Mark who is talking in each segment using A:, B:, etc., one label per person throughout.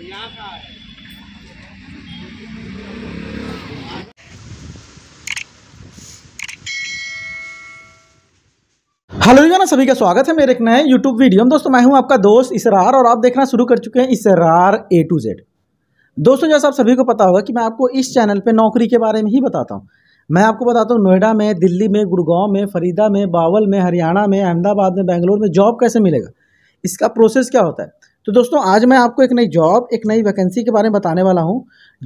A: hello ना सभी का स्वागत है मेरे एक नए यूट्यूब वीडियो में दोस्तों मैं हूं आपका दोस्त इसरार और आप देखना शुरू कर चुके हैं इसरार ए टू जेड दोस्तों जैसा आप सभी को पता होगा कि मैं आपको इस चैनल पे नौकरी के बारे में ही बताता हूं मैं आपको बताता हूँ नोएडा में दिल्ली में गुड़गांव में फरीदा में बावल में हरियाणा में अहमदाबाद में बेंगलोर में जॉब कैसे मिलेगा इसका प्रोसेस क्या होता है तो दोस्तों आज मैं आपको एक नई जॉब एक नई वैकेंसी के बारे में बताने वाला हूँ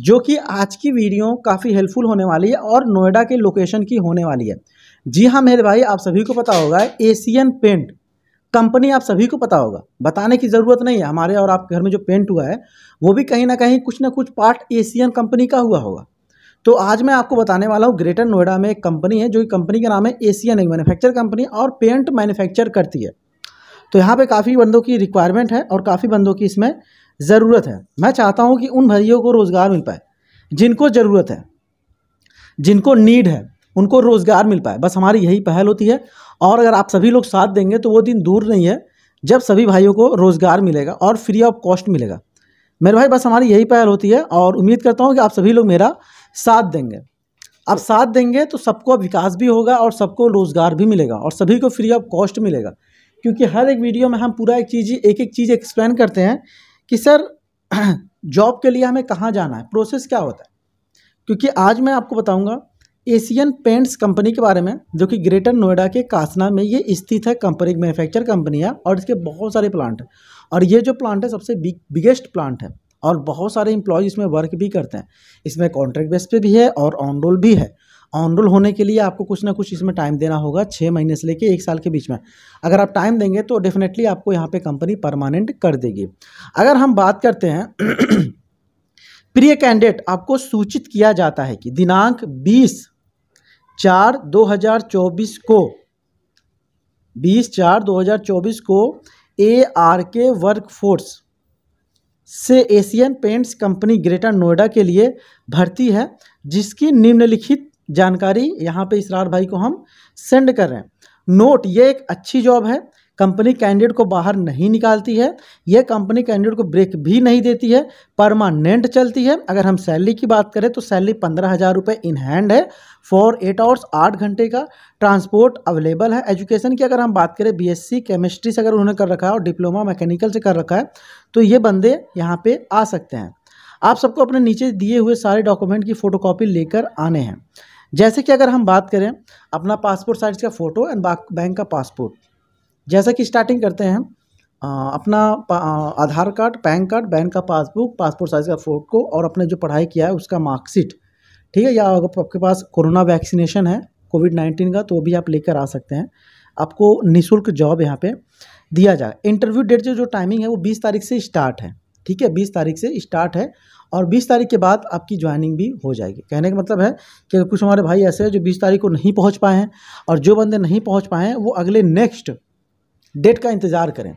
A: जो कि आज की वीडियो काफ़ी हेल्पफुल होने वाली है और नोएडा के लोकेशन की होने वाली है जी हाँ मेरे भाई आप सभी को पता होगा एशियन पेंट कंपनी आप सभी को पता होगा बताने की ज़रूरत नहीं है हमारे और आपके घर में जो पेंट हुआ है वो भी कहीं ना कहीं कुछ ना कुछ पार्ट एशियन कंपनी का हुआ होगा तो आज मैं आपको बताने वाला हूँ ग्रेटर नोएडा में एक कंपनी है जो कंपनी का नाम है एशियन एक मैन्युफैक्चर कंपनी और पेंट मैन्युफैक्चर करती है तो यहाँ पे काफ़ी बंदों की रिक्वायरमेंट है और काफ़ी बंदों की इसमें ज़रूरत है मैं चाहता हूँ कि उन भाइयों को रोज़गार मिल पाए जिनको ज़रूरत है जिनको नीड है उनको रोज़गार मिल पाए बस हमारी यही पहल होती है और अगर आप सभी लोग साथ देंगे तो वो दिन दूर नहीं है जब सभी भाइयों को रोज़गार मिलेगा और फ्री ऑफ कॉस्ट मिलेगा मेरे भाई बस हमारी यही पहल होती है और उम्मीद करता हूँ कि आप सभी लोग मेरा साथ देंगे आप साथ देंगे तो सबको विकास भी होगा और सबको रोज़गार भी मिलेगा और सभी को फ्री ऑफ कॉस्ट मिलेगा क्योंकि हर एक वीडियो में हम पूरा एक चीज़ एक एक चीज़ एक्सप्लेन करते हैं कि सर जॉब के लिए हमें कहाँ जाना है प्रोसेस क्या होता है क्योंकि आज मैं आपको बताऊँगा एशियन पेंट्स कंपनी के बारे में जो कि ग्रेटर नोएडा के कासना में ये स्थित है कंपनी मैन्युफैक्चर कंपनी है और इसके बहुत सारे प्लांट हैं और ये जो प्लांट है सबसे बिग बिगेस्ट प्लांट है और बहुत सारे इम्प्लॉज इसमें वर्क भी करते हैं इसमें कॉन्ट्रैक्ट बेस पे भी है और ऑन रोल भी है ऑनरोल होने के लिए आपको कुछ ना कुछ इसमें टाइम देना होगा छः महीने से लेके एक साल के बीच में अगर आप टाइम देंगे तो डेफिनेटली आपको यहाँ पे कंपनी परमानेंट कर देगी अगर हम बात करते हैं प्रिय कैंडिडेट आपको सूचित किया जाता है कि दिनांक बीस चार 2024 को बीस चार 2024 को A R K work force से Asian Paints company Greater Noida के लिए भर्ती है जिसकी निम्नलिखित जानकारी यहाँ पे इसरार भाई को हम सेंड कर रहे हैं नोट ये एक अच्छी जॉब है कंपनी कैंडिडेट को बाहर नहीं निकालती है यह कंपनी कैंडिडेट को ब्रेक भी नहीं देती है परमानेंट चलती है अगर हम सैलरी की बात करें तो सैलरी पंद्रह हज़ार रुपये इन हैंड है फॉर एट आवर्स आठ घंटे का ट्रांसपोर्ट अवेलेबल है एजुकेशन की अगर हम बात करें बीएससी केमिस्ट्री से अगर उन्होंने कर रखा है और डिप्लोमा मैकेनिकल से कर रखा है तो ये बंदे यहाँ पर आ सकते हैं आप सबको अपने नीचे दिए हुए सारे डॉक्यूमेंट की फ़ोटोकॉपी लेकर आने हैं जैसे कि अगर हम बात करें अपना पासपोर्ट साइज़ का फ़ोटो एंड बैंक का पासपोर्ट जैसा कि स्टार्टिंग करते हैं आ, अपना Aadhaar card pan card bank का पासबुक पासपोर्ट साइज़ का फ़ोटो और अपने जो पढ़ाई किया है उसका मार्कशीट ठीक है या अगर आपके पास कोरोना वैक्सीनेशन है कोविड नाइन्टीन का तो वो भी आप लेकर आ सकते हैं आपको निःशुल्क जॉब यहाँ पे दिया जाए इंटरव्यू डेट जो जो टाइमिंग है वो बीस तारीख से स्टार्ट है ठीक है बीस तारीख से स्टार्ट है और बीस तारीख के बाद आपकी ज्वाइनिंग भी हो जाएगी कहने का मतलब है कि कुछ हमारे भाई ऐसे हैं जो बीस तारीख को नहीं पहुँच पाए हैं और जो बंदे नहीं पहुँच पाए हैं वो अगले नेक्स्ट डेट का इंतज़ार करें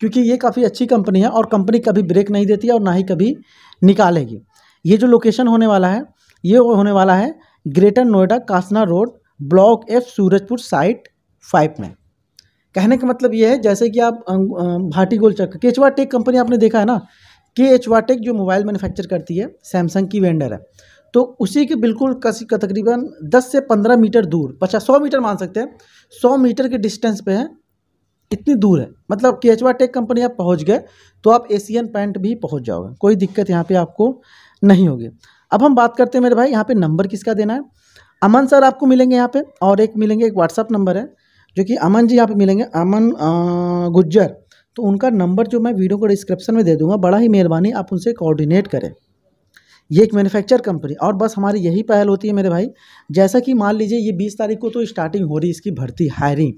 A: क्योंकि ये काफ़ी अच्छी कंपनी है और कंपनी कभी ब्रेक नहीं देती है और ना ही कभी निकालेगी ये जो लोकेशन होने वाला है ये होने वाला है Greater Noida Kasna road block F Surajpur site five में कहने का मतलब ये है जैसे कि आप अं, अं, भाटी गोल चक्कर केचवा टेक कंपनी आपने देखा है ना के एच वाटेक जो मोबाइल मैन्युफैक्चर करती है सैमसंग की वेंडर है तो उसी के बिल्कुल कसी का तकरीबन 10 से 15 मीटर दूर पचास सौ मीटर मान सकते हैं 100 मीटर के डिस्टेंस पे है इतनी दूर है मतलब के एच टेक कंपनी आप पहुंच गए तो आप एशियन पैंट भी पहुंच जाओगे कोई दिक्कत यहाँ पर आपको नहीं होगी अब हम बात करते हैं मेरे भाई यहाँ पर नंबर किसका देना है अमन सर आपको मिलेंगे यहाँ पर और एक मिलेंगे एक व्हाट्सअप नंबर है जो कि अमन जी यहाँ पे मिलेंगे अमन गुज्जर तो उनका नंबर जो मैं वीडियो को डिस्क्रिप्शन में दे दूंगा बड़ा ही मेहरबानी आप उनसे कोऑर्डिनेट करें ये एक मैन्युफैक्चर कंपनी और बस हमारी यही पहल होती है मेरे भाई जैसा कि मान लीजिए ये बीस तारीख को तो स्टार्टिंग हो रही इसकी भर्ती हायरिंग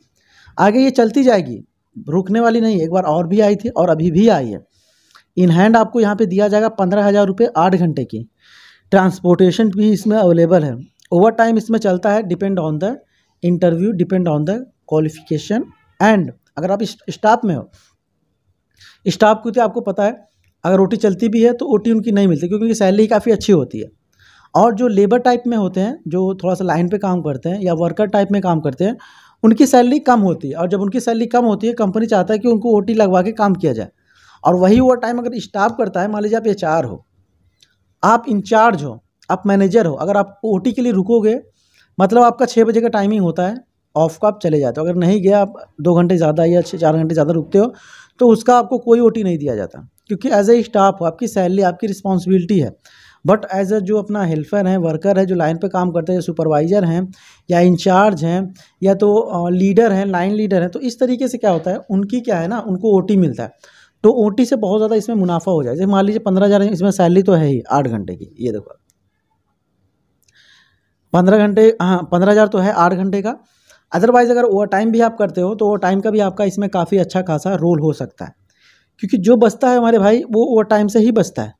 A: आगे ये चलती जाएगी रुकने वाली नहीं एक बार और भी आई थी और अभी भी आई है इन हैंड आपको यहाँ पर दिया जाएगा पंद्रह हज़ार रुपये आठ घंटे की ट्रांसपोर्टेशन भी इसमें अवेलेबल है ओवर टाइम इसमें चलता है depend on the interview depend on the qualification and अगर आप स्टाफ में हो स्टाफ की तो आपको पता है अगर ओ चलती भी है तो ओ उनकी नहीं मिलती क्योंकि उनकी सैलरी काफ़ी अच्छी होती है और जो लेबर टाइप में होते हैं जो थोड़ा सा लाइन पे काम करते हैं या वर्कर टाइप में काम करते हैं उनकी सैलरी कम होती है और जब उनकी सैलरी कम होती है कंपनी चाहता है कि उनको ओ लगवा के काम किया जाए और वही ओवर टाइम अगर स्टाफ करता है मान लीजिए आप एच हो आप इंचार्ज हो आप मैनेजर हो अगर आप ओ के लिए रुकोगे मतलब आपका छः बजे का टाइमिंग होता है ऑफ का आप चले जाते हो अगर नहीं गया आप दो घंटे ज़्यादा या छः चार घंटे ज़्यादा रुकते हो तो उसका आपको कोई ओ नहीं दिया जाता क्योंकि एज ए स्टाफ हो आपकी सैलरी आपकी रिस्पॉन्सिबिलिटी है बट एज अ जो अपना हेल्पर है वर्कर है जो लाइन पे काम करते हैं सुपरवाइज़र हैं या इंचार्ज हैं या तो लीडर हैं लाइन लीडर हैं तो इस तरीके से क्या होता है उनकी क्या है ना उनको ओ मिलता है तो ओ से बहुत ज़्यादा इसमें मुनाफा हो जाए जैसे मान लीजिए पंद्रह हज़ार इसमें सैलरी तो है ही आठ घंटे की ये देखो पंद्रह घंटे हाँ पंद्रह हज़ार तो है आठ घंटे का अदरवाइज़ अगर ओवर टाइम भी आप करते हो तो ओवर टाइम का भी आपका इसमें काफ़ी अच्छा खासा रोल हो सकता है क्योंकि जो बचता है हमारे भाई वो ओवर टाइम से ही बचता है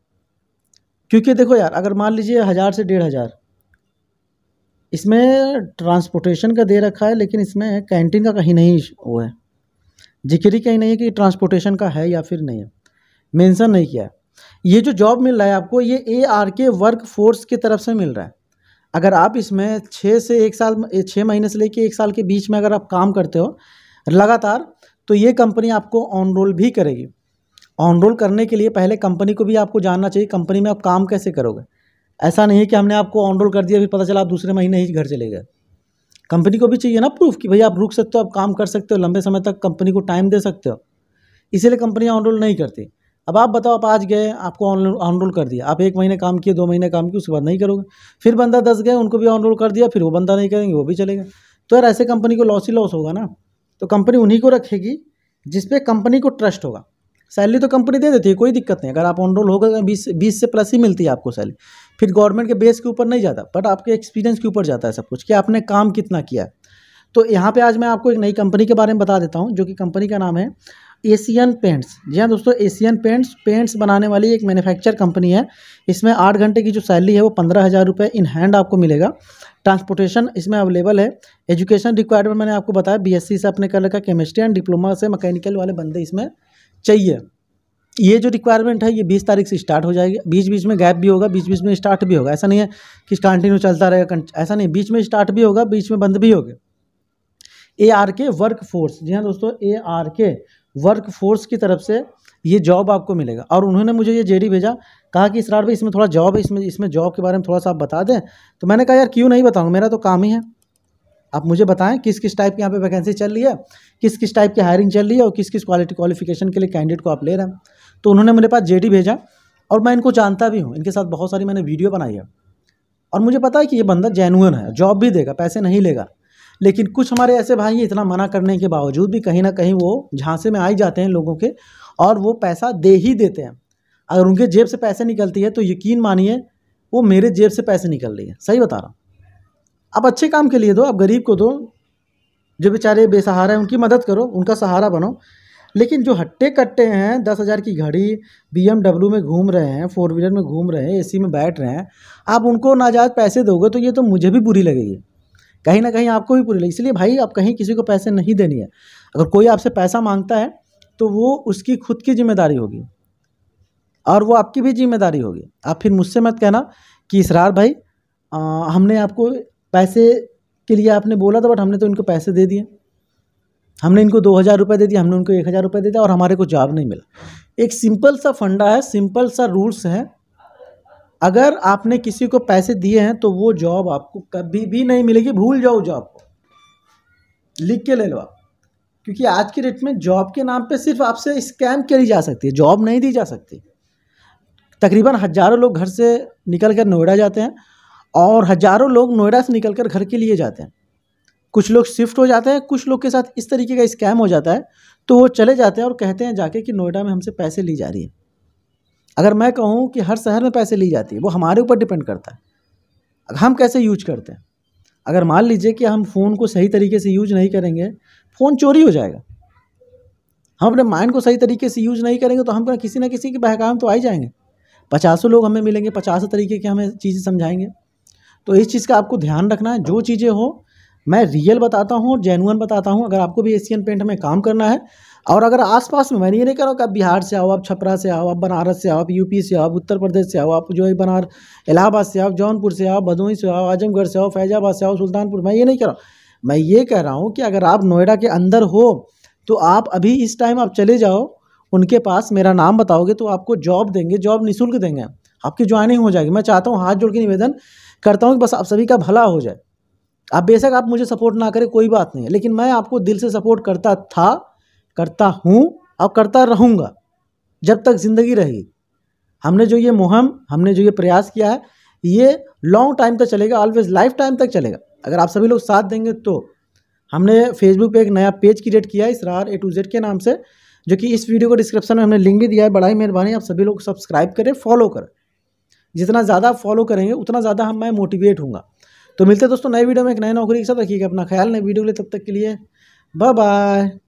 A: क्योंकि देखो यार अगर मान लीजिए हज़ार से डेढ़ हज़ार इसमें ट्रांसपोर्टेशन का दे रखा है लेकिन इसमें कैंटीन का कहीं नहीं वो है जिक्र कहीं नहीं है कि ट्रांसपोर्टेशन का है या फिर नहीं है मेंशन नहीं किया है ये जो जॉब मिल रहा है आपको ये A R K work force की तरफ से मिल रहा है अगर आप इसमें छः से एक साल छः महीने से लेके एक साल के बीच में अगर आप काम करते हो लगातार तो ये कंपनी आपको ऑन रोल भी करेगी ऑन रोल करने के लिए पहले कंपनी को भी आपको जानना चाहिए कंपनी में आप काम कैसे करोगे ऐसा नहीं है कि हमने आपको ऑन रोल कर दिया अभी पता चला आप दूसरे महीने ही घर चले गए कंपनी को भी चाहिए ना प्रूफ कि भाई आप रुक सकते हो आप काम कर सकते हो लंबे समय तक कंपनी को टाइम दे सकते हो इसीलिए कंपनी ऑन रोल नहीं करती अब आप बताओ आप आज गए आपको ऑन ऑन रोल कर दिया आप एक महीने काम किए दो महीने काम किए उसके बाद नहीं करोगे फिर बंदा दस गए उनको भी ऑन रोल कर दिया फिर वो बंदा नहीं करेंगे वो भी चलेगा तो यार ऐसे कंपनी को लॉस ही लॉस होगा ना तो कंपनी उन्हीं को रखेगी जिसपे कंपनी को ट्रस्ट होगा सैलरी तो कंपनी दे देती है कोई दिक्कत नहीं अगर आप ऑन रोल होगा बीस बीस से प्लस ही मिलती है आपको सैलरी फिर गवर्नमेंट के बेस के ऊपर नहीं जाता बट आपके एक्सपीरियंस के ऊपर जाता है सब कुछ कि आपने काम कितना किया तो यहाँ पे आज मैं आपको एक नई कंपनी के बारे में बता देता हूँ जो कि कंपनी का नाम है एशियन पेंट्स जी हाँ दोस्तों एशियन पेंट्स पेंट्स बनाने वाली एक मैन्युफैक्चर कंपनी है इसमें आठ घंटे की जो सैलरी है वो पंद्रह हज़ार रुपये इन हैंड आपको मिलेगा ट्रांसपोर्टेशन इसमें अवेलेबल है एजुकेशन रिक्वायरमेंट मैंने आपको बताया बीएससी से आपने कर रखा केमिस्ट्री एंड डिप्लोमा से मैकेनिकल वाले बंदे इसमें चाहिए ये जो रिक्वायरमेंट है ये बीस तारीख से स्टार्ट हो जाएगी बीच बीच में गैप भी होगा बीच बीच में स्टार्ट भी होगा ऐसा नहीं है कि कंटिन्यू चलता रहेगा ऐसा नहीं बीच में स्टार्ट भी होगा बीच में बंद भी होगा A R K work force जी हाँ दोस्तों A R K work force की तरफ से ये जॉब आपको मिलेगा और उन्होंने मुझे ये जेडी भेजा कहा कि इसरार भाई इसमें थोड़ा जॉब है इसमें इसमें जॉब के बारे में थोड़ा सा आप बता दें तो मैंने कहा यार क्यों नहीं बताऊँगा मेरा तो काम ही है आप मुझे बताएं किस किस टाइप की यहाँ पे वैकेंसी चल रही है किस किस टाइप की हायरिंग चल रही है और किस किस क्वालिटी क्वालिफिकेशन के लिए कैंडिडेट को आप ले रहे हैं तो उन्होंने मेरे पास जेडी भेजा और मैं इनको जानता भी हूँ इनके साथ बहुत सारी मैंने वीडियो बनाई है और मुझे पता है कि ये बंदा जेनुअन है जॉब भी देगा पैसे नहीं लेगा लेकिन कुछ हमारे ऐसे भाई इतना मना करने के बावजूद भी कहीं ना कहीं वो झांसे में आ ही जाते हैं लोगों के और वो पैसा दे ही देते हैं अगर उनके जेब से पैसे निकलती है तो यकीन मानिए वो मेरे जेब से पैसे निकल रही है सही बता रहा हूँ आप अच्छे काम के लिए दो आप गरीब को दो जो बेचारे बेसहारा हैं उनकी मदद करो उनका सहारा बनो लेकिन जो हट्टे कट्टे हैं दस हज़ार की घड़ी बी में घूम रहे हैं फोर व्हीलर में घूम रहे हैं एसी में बैठ रहे हैं आप उनको नाजायज़ पैसे दोगे तो ये तो मुझे भी बुरी लगेगी कहीं ना कहीं आपको भी पूरी लगी इसलिए भाई आप कहीं किसी को पैसे नहीं देनी है अगर कोई आपसे पैसा मांगता है तो वो उसकी खुद की जिम्मेदारी होगी और वो आपकी भी जिम्मेदारी होगी आप फिर मुझसे मत कहना कि इसरार भाई आ, हमने आपको पैसे के लिए आपने बोला था बट हमने तो इनको पैसे दे दिए हमने इनको दो हज़ार रुपये दे दिए हमने उनको एक हज़ार रुपये दे दिया और हमारे को जॉब नहीं मिला एक सिंपल सा फंडा है सिंपल सा रूल्स है अगर आपने किसी को पैसे दिए हैं तो वो जॉब आपको कभी भी नहीं मिलेगी भूल जाओ जॉब को लिख के ले लो आप क्योंकि आज की डेट में जॉब के नाम पे सिर्फ आपसे स्कैम करी जा सकती है जॉब नहीं दी जा सकती तकरीबन हज़ारों लोग घर से निकल कर नोएडा जाते हैं और हज़ारों लोग नोएडा से निकल कर घर के लिए जाते हैं कुछ लोग शिफ्ट हो जाते हैं कुछ लोग के साथ इस तरीके का स्कैम हो जाता है तो वो चले जाते हैं और कहते हैं जाके कि नोएडा में हमसे पैसे ली जा रही है अगर मैं कहूँ कि हर शहर में पैसे ली जाती है वो हमारे ऊपर डिपेंड करता है हम कैसे यूज करते हैं अगर मान लीजिए कि हम फ़ोन को सही तरीके से यूज नहीं करेंगे फ़ोन चोरी हो जाएगा हम अपने माइंड को सही तरीके से यूज नहीं करेंगे तो हम किसी ना किसी के बहकाम तो आ ही जाएंगे पचासों लोग हमें मिलेंगे पचासों तरीके के हमें चीज़ें समझाएंगे तो इस चीज़ का आपको ध्यान रखना है जो चीज़ें हो मैं रियल बताता हूँ जेनुअन बताता हूँ अगर आपको भी एशियन पेंट में काम करना है और अगर आसपास में मैंने ये नहीं कह रहा हूँ कि आप बिहार से आओ आप छपरा से आओ आप बनारस से आओ आप यूपी से आओ आप उत्तर प्रदेश से आओ आप जो है बनार इलाहाबाद से आओ जौनपुर से आओ भदोई से आओ आजमगढ़ से आओ फैजाबाद से आओ सुल्तानपुर मैं ये नहीं कह रहा हूँ मैं ये कह रहा हूँ कि अगर आप नोएडा के अंदर हो तो आप अभी इस टाइम आप चले जाओ उनके पास मेरा नाम बताओगे तो आपको जॉब देंगे जॉब निःशुल्क देंगे आपकी ज्वाइनिंग हो जाएगी मैं चाहता हूँ हाथ जोड़ के निवेदन करता हूँ कि बस आप सभी का भला हो जाए आप बेशक आप मुझे सपोर्ट ना करें कोई बात नहीं है लेकिन मैं आपको दिल से सपोर्ट करता था करता हूँ और करता रहूँगा जब तक ज़िंदगी रहेगी हमने जो ये मुहिम हमने जो ये प्रयास किया है ये लॉन्ग टाइम तक चलेगा ऑलवेज लाइफ टाइम तक चलेगा अगर आप सभी लोग साथ देंगे तो हमने फेसबुक पे एक नया पेज क्रिएट किया है इसरार ए टू जेड के नाम से जो कि इस वीडियो को डिस्क्रिप्शन में हमने लिंक भी दिया है बड़ा ही मेहरबानी आप सभी लोग सब्सक्राइब करें फॉलो करें जितना ज़्यादा फॉलो करेंगे उतना ज़्यादा हम मैं मोटिवेट हूँगा तो मिलते दोस्तों नए वीडियो में एक नए नौकरी के साथ रखिएगा अपना ख्याल नई वीडियो के लिए तब तक के लिए बाय बाय